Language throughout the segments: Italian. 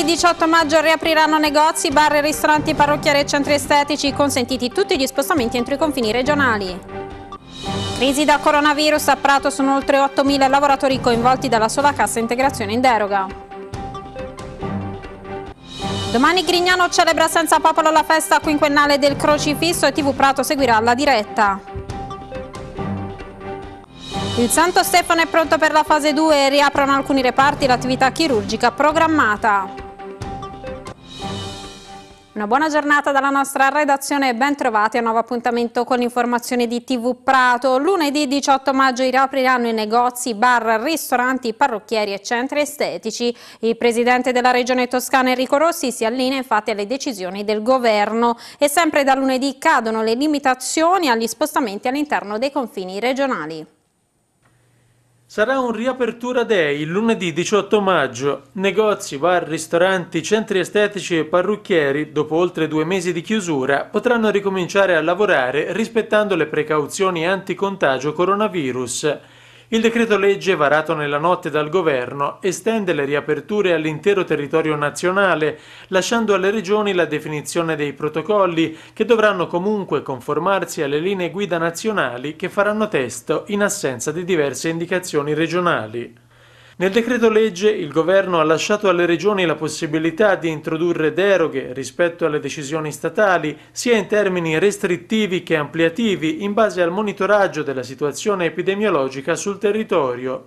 Giovedì 18 maggio riapriranno negozi, bar, ristoranti, parrucchiere e centri estetici, consentiti tutti gli spostamenti entro i confini regionali. Crisi da coronavirus a Prato sono oltre 8.000 lavoratori coinvolti dalla sola cassa integrazione in deroga. Domani Grignano celebra senza popolo la festa quinquennale del crocifisso e TV Prato seguirà la diretta. Il Santo Stefano è pronto per la fase 2 e riaprono alcuni reparti l'attività chirurgica programmata. Una buona giornata dalla nostra redazione e bentrovati a un nuovo appuntamento con l'informazione di TV Prato. Lunedì 18 maggio riapriranno i negozi, bar, ristoranti, parrucchieri e centri estetici. Il presidente della regione toscana Enrico Rossi si allinea infatti alle decisioni del governo e sempre da lunedì cadono le limitazioni agli spostamenti all'interno dei confini regionali. Sarà un riapertura day lunedì 18 maggio. Negozi, bar, ristoranti, centri estetici e parrucchieri, dopo oltre due mesi di chiusura, potranno ricominciare a lavorare rispettando le precauzioni anticontagio coronavirus. Il decreto legge varato nella notte dal governo estende le riaperture all'intero territorio nazionale, lasciando alle regioni la definizione dei protocolli che dovranno comunque conformarsi alle linee guida nazionali che faranno testo in assenza di diverse indicazioni regionali. Nel decreto legge il governo ha lasciato alle regioni la possibilità di introdurre deroghe rispetto alle decisioni statali, sia in termini restrittivi che ampliativi, in base al monitoraggio della situazione epidemiologica sul territorio.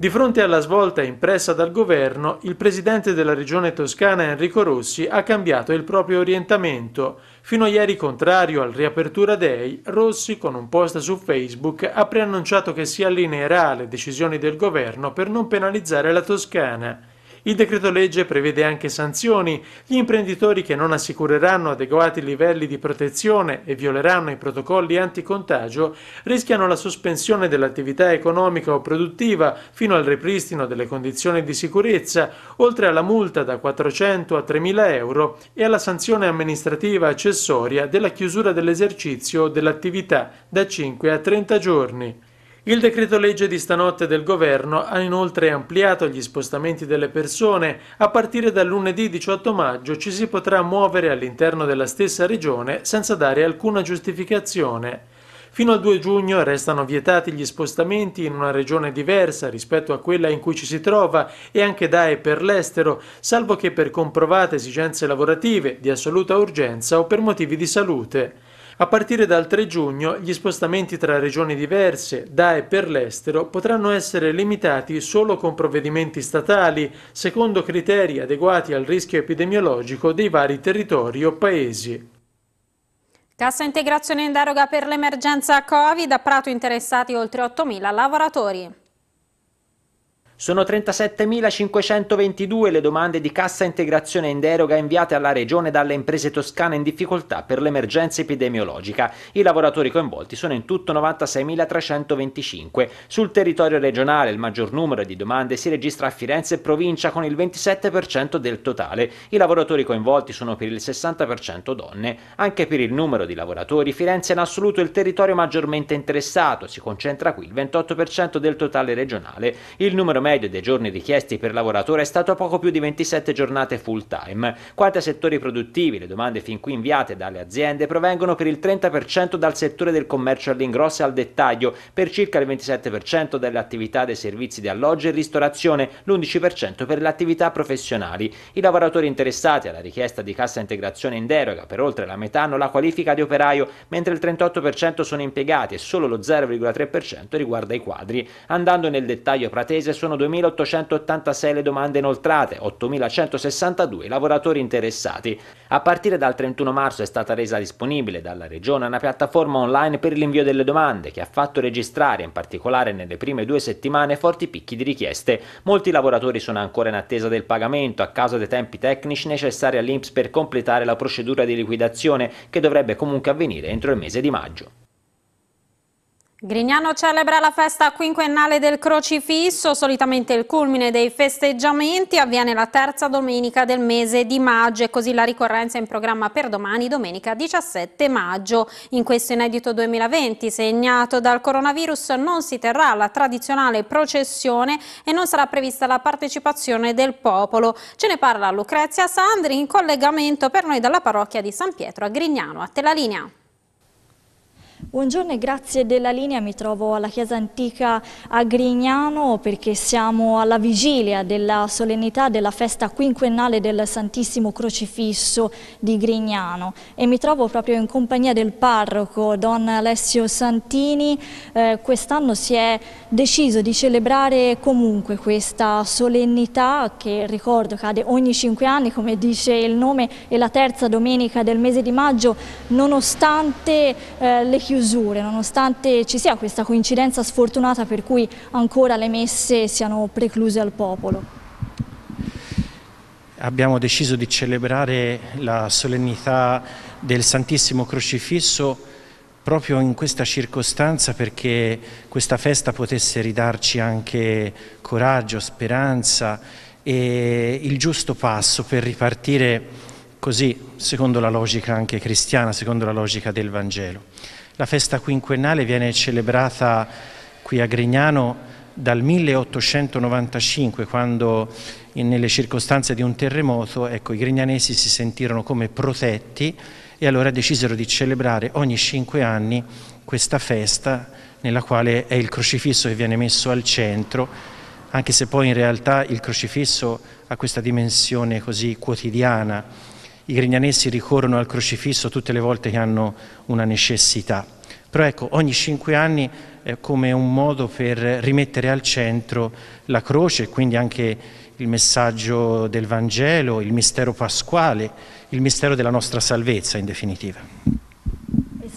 Di fronte alla svolta impressa dal governo, il presidente della regione toscana Enrico Rossi ha cambiato il proprio orientamento. Fino a ieri contrario al riapertura dei, Rossi con un post su Facebook ha preannunciato che si allineerà alle decisioni del governo per non penalizzare la Toscana. Il decreto legge prevede anche sanzioni. Gli imprenditori che non assicureranno adeguati livelli di protezione e violeranno i protocolli anticontagio rischiano la sospensione dell'attività economica o produttiva fino al ripristino delle condizioni di sicurezza, oltre alla multa da 400 a 3.000 euro e alla sanzione amministrativa accessoria della chiusura dell'esercizio o dell'attività da 5 a 30 giorni. Il decreto legge di stanotte del governo ha inoltre ampliato gli spostamenti delle persone. A partire dal lunedì 18 maggio ci si potrà muovere all'interno della stessa regione senza dare alcuna giustificazione. Fino al 2 giugno restano vietati gli spostamenti in una regione diversa rispetto a quella in cui ci si trova e anche da e per l'estero, salvo che per comprovate esigenze lavorative, di assoluta urgenza o per motivi di salute. A partire dal 3 giugno gli spostamenti tra regioni diverse, da e per l'estero, potranno essere limitati solo con provvedimenti statali, secondo criteri adeguati al rischio epidemiologico dei vari territori o paesi. Cassa integrazione in deroga per l'emergenza Covid, a Prato interessati oltre 8.000 lavoratori. Sono 37.522 le domande di cassa integrazione in deroga inviate alla Regione dalle imprese toscane in difficoltà per l'emergenza epidemiologica. I lavoratori coinvolti sono in tutto 96.325. Sul territorio regionale il maggior numero di domande si registra a Firenze e provincia con il 27% del totale. I lavoratori coinvolti sono per il 60% donne. Anche per il numero di lavoratori Firenze è in assoluto il territorio maggiormente interessato, si concentra qui il 28% del totale regionale. Il numero medio dei giorni richiesti per lavoratore è stato poco più di 27 giornate full time. Quanto ai settori produttivi, le domande fin qui inviate dalle aziende provengono per il 30% dal settore del commercio all'ingrosso e al dettaglio, per circa il 27% dalle attività dei servizi di alloggio e ristorazione, l'11% per le attività professionali. I lavoratori interessati alla richiesta di cassa integrazione in deroga per oltre la metà hanno la qualifica di operaio, mentre il 38% sono impiegati e solo lo 0,3% riguarda i quadri. Andando nel dettaglio pratese sono 2.886 le domande inoltrate, 8.162 i lavoratori interessati. A partire dal 31 marzo è stata resa disponibile dalla Regione una piattaforma online per l'invio delle domande che ha fatto registrare, in particolare nelle prime due settimane, forti picchi di richieste. Molti lavoratori sono ancora in attesa del pagamento a causa dei tempi tecnici necessari all'Inps per completare la procedura di liquidazione che dovrebbe comunque avvenire entro il mese di maggio. Grignano celebra la festa quinquennale del crocifisso, solitamente il culmine dei festeggiamenti avviene la terza domenica del mese di maggio e così la ricorrenza è in programma per domani, domenica 17 maggio. In questo inedito 2020, segnato dal coronavirus, non si terrà la tradizionale processione e non sarà prevista la partecipazione del popolo. Ce ne parla Lucrezia Sandri in collegamento per noi dalla parrocchia di San Pietro a Grignano. A te la linea. Buongiorno e grazie della linea, mi trovo alla Chiesa Antica a Grignano perché siamo alla vigilia della solennità della festa quinquennale del Santissimo Crocifisso di Grignano e mi trovo proprio in compagnia del parroco Don Alessio Santini. Eh, Quest'anno si è deciso di celebrare comunque questa solennità che ricordo cade ogni cinque anni come dice il nome e la terza domenica del mese di maggio nonostante eh, le chiusure chiusure, nonostante ci sia questa coincidenza sfortunata per cui ancora le messe siano precluse al popolo? Abbiamo deciso di celebrare la solennità del Santissimo Crocifisso proprio in questa circostanza perché questa festa potesse ridarci anche coraggio, speranza e il giusto passo per ripartire così, secondo la logica anche cristiana, secondo la logica del Vangelo. La festa quinquennale viene celebrata qui a Grignano dal 1895, quando in, nelle circostanze di un terremoto ecco, i grignanesi si sentirono come protetti e allora decisero di celebrare ogni cinque anni questa festa nella quale è il crocifisso che viene messo al centro, anche se poi in realtà il crocifisso ha questa dimensione così quotidiana, i grignanesi ricorrono al crocifisso tutte le volte che hanno una necessità. Però ecco, ogni cinque anni è come un modo per rimettere al centro la croce, e quindi anche il messaggio del Vangelo, il mistero pasquale, il mistero della nostra salvezza in definitiva.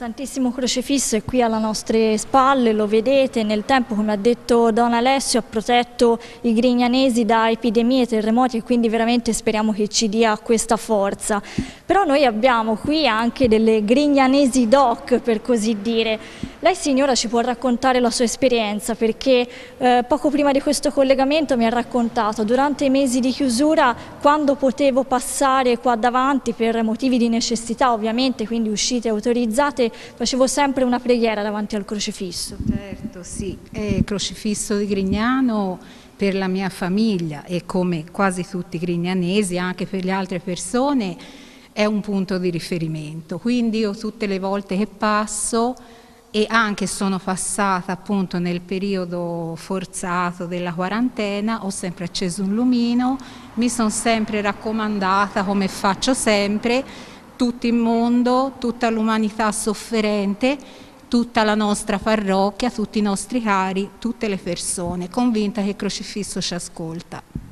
Santissimo Crocefisso è qui alle nostre spalle, lo vedete, nel tempo come ha detto Don Alessio ha protetto i grignanesi da epidemie, terremoti e quindi veramente speriamo che ci dia questa forza. Però noi abbiamo qui anche delle grignanesi doc per così dire. Lei signora ci può raccontare la sua esperienza perché eh, poco prima di questo collegamento mi ha raccontato durante i mesi di chiusura quando potevo passare qua davanti per motivi di necessità ovviamente, quindi uscite autorizzate, facevo sempre una preghiera davanti al crocifisso. Certo, sì, eh, crocifisso di Grignano per la mia famiglia e come quasi tutti i grignanesi, anche per le altre persone, è un punto di riferimento. Quindi io tutte le volte che passo e anche sono passata appunto nel periodo forzato della quarantena, ho sempre acceso un lumino, mi sono sempre raccomandata come faccio sempre tutto il mondo, tutta l'umanità sofferente, tutta la nostra parrocchia, tutti i nostri cari, tutte le persone, convinta che il crocifisso ci ascolta.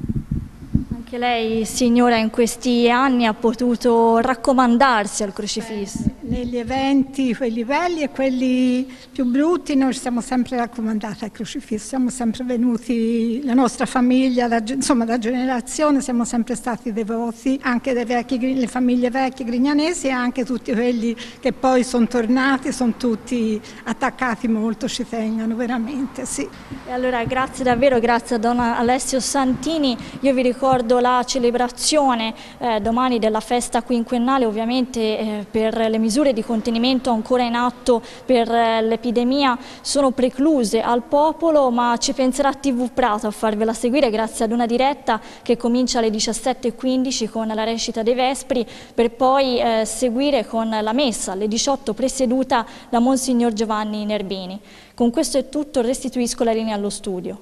Anche lei, signora, in questi anni ha potuto raccomandarsi al crocifisso. Beh, negli eventi, quelli belli e quelli più brutti, noi ci siamo sempre raccomandati al crocifisso, siamo sempre venuti, la nostra famiglia, la, insomma da generazione, siamo sempre stati devoti, anche vecchi, le famiglie vecchie grignanesi e anche tutti quelli che poi sono tornati, sono tutti attaccati molto, ci tengono veramente, sì. E allora grazie davvero, grazie a Don Alessio Santini, io vi ricordo la celebrazione eh, domani della festa quinquennale ovviamente eh, per le misure di contenimento ancora in atto per eh, l'epidemia sono precluse al popolo ma ci penserà TV Prato a farvela seguire grazie ad una diretta che comincia alle 17.15 con la recita dei Vespri per poi eh, seguire con la messa alle 18 presieduta da Monsignor Giovanni Nerbini. Con questo è tutto, restituisco la linea allo studio.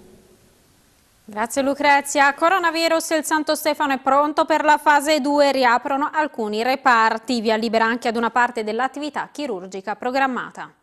Grazie Lucrezia. Coronavirus, il Santo Stefano è pronto per la fase 2, riaprono alcuni reparti, via libera anche ad una parte dell'attività chirurgica programmata.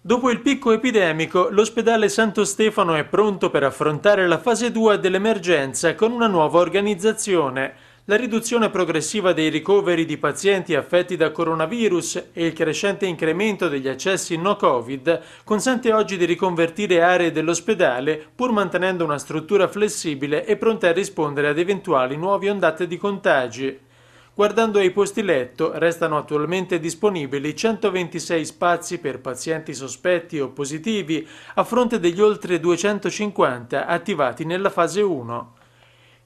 Dopo il picco epidemico, l'ospedale Santo Stefano è pronto per affrontare la fase 2 dell'emergenza con una nuova organizzazione. La riduzione progressiva dei ricoveri di pazienti affetti da coronavirus e il crescente incremento degli accessi no Covid consente oggi di riconvertire aree dell'ospedale pur mantenendo una struttura flessibile e pronta a rispondere ad eventuali nuove ondate di contagi. Guardando ai posti letto, restano attualmente disponibili 126 spazi per pazienti sospetti o positivi, a fronte degli oltre 250 attivati nella fase 1.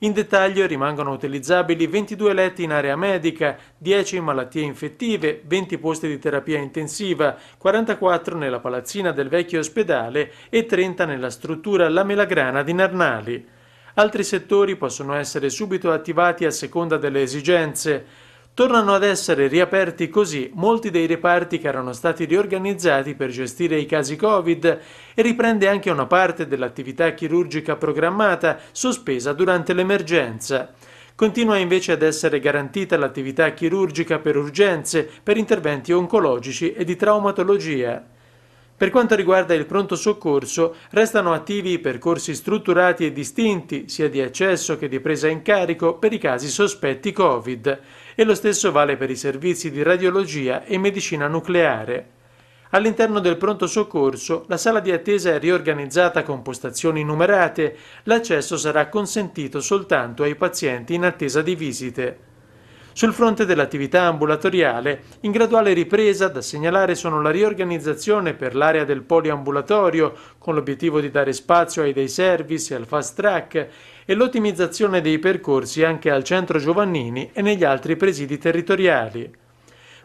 In dettaglio rimangono utilizzabili 22 letti in area medica, 10 in malattie infettive, 20 posti di terapia intensiva, 44 nella palazzina del vecchio ospedale e 30 nella struttura La Melagrana di Narnali. Altri settori possono essere subito attivati a seconda delle esigenze. Tornano ad essere riaperti così molti dei reparti che erano stati riorganizzati per gestire i casi Covid e riprende anche una parte dell'attività chirurgica programmata sospesa durante l'emergenza. Continua invece ad essere garantita l'attività chirurgica per urgenze, per interventi oncologici e di traumatologia. Per quanto riguarda il pronto soccorso, restano attivi i percorsi strutturati e distinti, sia di accesso che di presa in carico, per i casi sospetti Covid e lo stesso vale per i servizi di radiologia e medicina nucleare. All'interno del pronto soccorso la sala di attesa è riorganizzata con postazioni numerate, l'accesso sarà consentito soltanto ai pazienti in attesa di visite. Sul fronte dell'attività ambulatoriale, in graduale ripresa da segnalare sono la riorganizzazione per l'area del poliambulatorio, con l'obiettivo di dare spazio ai dei service e al fast track, e l'ottimizzazione dei percorsi anche al centro Giovannini e negli altri presidi territoriali.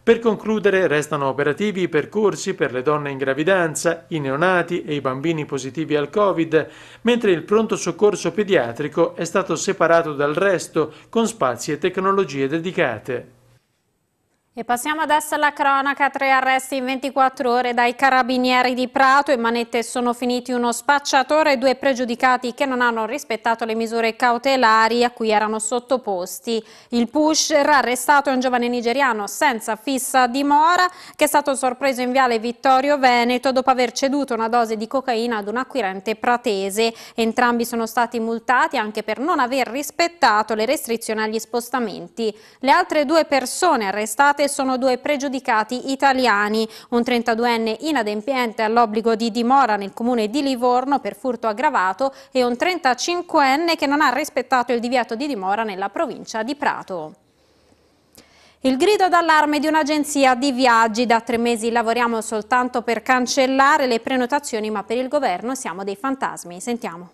Per concludere, restano operativi i percorsi per le donne in gravidanza, i neonati e i bambini positivi al Covid, mentre il pronto soccorso pediatrico è stato separato dal resto con spazi e tecnologie dedicate. E passiamo adesso alla cronaca, tre arresti in 24 ore dai carabinieri di Prato, in manette sono finiti uno spacciatore e due pregiudicati che non hanno rispettato le misure cautelari a cui erano sottoposti. Il pusher arrestato è un giovane nigeriano senza fissa dimora che è stato sorpreso in viale Vittorio Veneto dopo aver ceduto una dose di cocaina ad un acquirente pratese. Entrambi sono stati multati anche per non aver rispettato le restrizioni agli spostamenti. Le altre due persone arrestate parte sono due pregiudicati italiani, un 32enne inadempiente all'obbligo di dimora nel comune di Livorno per furto aggravato e un 35enne che non ha rispettato il divieto di dimora nella provincia di Prato. Il grido d'allarme di un'agenzia di viaggi. Da tre mesi lavoriamo soltanto per cancellare le prenotazioni, ma per il governo siamo dei fantasmi. Sentiamo.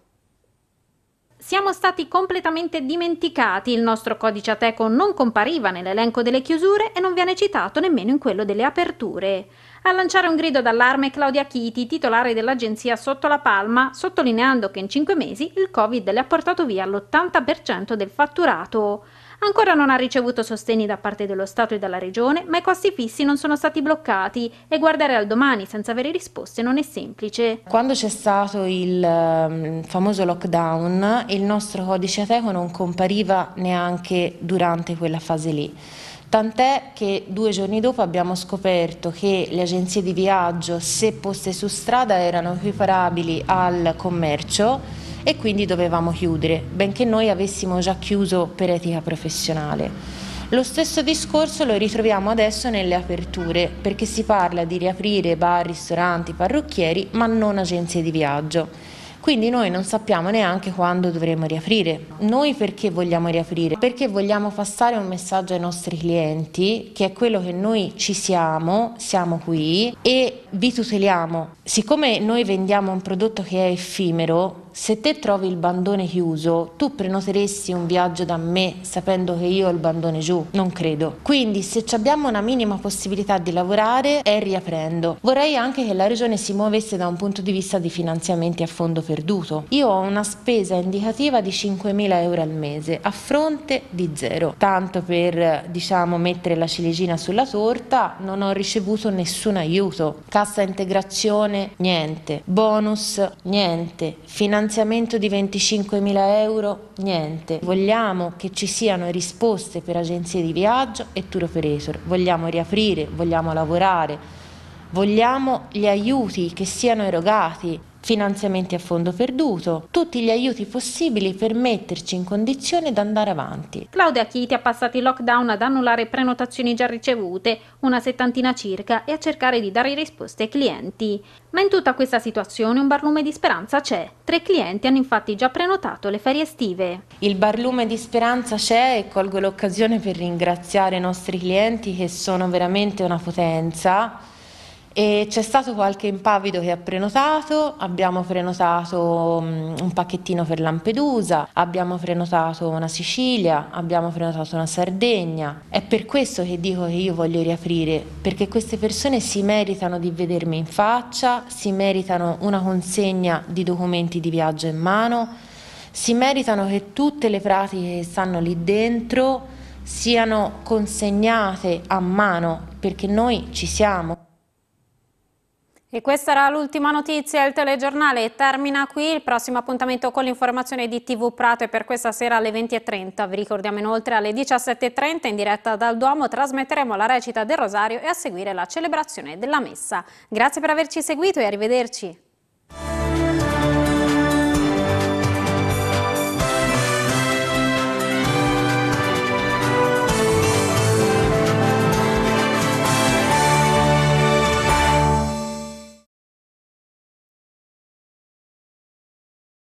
Siamo stati completamente dimenticati, il nostro codice ateco non compariva nell'elenco delle chiusure e non viene citato nemmeno in quello delle aperture. A lanciare un grido d'allarme Claudia Chiti, titolare dell'agenzia Sotto la Palma, sottolineando che in cinque mesi il Covid le ha portato via l'80% del fatturato ancora non ha ricevuto sostegni da parte dello Stato e dalla Regione, ma i costi fissi non sono stati bloccati e guardare al domani senza avere risposte non è semplice. Quando c'è stato il ehm, famoso lockdown, il nostro codice ateco non compariva neanche durante quella fase lì. Tant'è che due giorni dopo abbiamo scoperto che le agenzie di viaggio, se poste su strada, erano equiparabili al commercio e quindi dovevamo chiudere, benché noi avessimo già chiuso per etica professionale. Lo stesso discorso lo ritroviamo adesso nelle aperture, perché si parla di riaprire bar, ristoranti, parrucchieri, ma non agenzie di viaggio. Quindi noi non sappiamo neanche quando dovremo riaprire. Noi perché vogliamo riaprire? Perché vogliamo passare un messaggio ai nostri clienti che è quello che noi ci siamo, siamo qui e vi tuteliamo. Siccome noi vendiamo un prodotto che è effimero, se te trovi il bandone chiuso, tu prenoteresti un viaggio da me sapendo che io ho il bandone giù? Non credo. Quindi se abbiamo una minima possibilità di lavorare, è riaprendo. Vorrei anche che la regione si muovesse da un punto di vista di finanziamenti a fondo perduto. Io ho una spesa indicativa di 5.000 euro al mese, a fronte di zero. Tanto per, diciamo, mettere la ciliegina sulla torta, non ho ricevuto nessun aiuto. Cassa integrazione, niente. Bonus, niente. Finanziamenti finanziamento di 25.000 euro, niente. Vogliamo che ci siano risposte per agenzie di viaggio e tour operator. Vogliamo riaprire, vogliamo lavorare, vogliamo gli aiuti che siano erogati finanziamenti a fondo perduto, tutti gli aiuti possibili per metterci in condizione di andare avanti. Claudia Chiti ha passato il lockdown ad annullare prenotazioni già ricevute, una settantina circa, e a cercare di dare risposte ai clienti. Ma in tutta questa situazione un barlume di speranza c'è. Tre clienti hanno infatti già prenotato le ferie estive. Il barlume di speranza c'è e colgo l'occasione per ringraziare i nostri clienti che sono veramente una potenza e c'è stato qualche impavido che ha prenotato, abbiamo prenotato mm, un pacchettino per Lampedusa, abbiamo prenotato una Sicilia, abbiamo prenotato una Sardegna. È per questo che dico che io voglio riaprire, perché queste persone si meritano di vedermi in faccia, si meritano una consegna di documenti di viaggio in mano, si meritano che tutte le pratiche che stanno lì dentro siano consegnate a mano, perché noi ci siamo. E questa era l'ultima notizia, il telegiornale termina qui, il prossimo appuntamento con l'informazione di TV Prato è per questa sera alle 20.30, vi ricordiamo inoltre alle 17.30 in diretta dal Duomo trasmetteremo la recita del Rosario e a seguire la celebrazione della Messa. Grazie per averci seguito e arrivederci.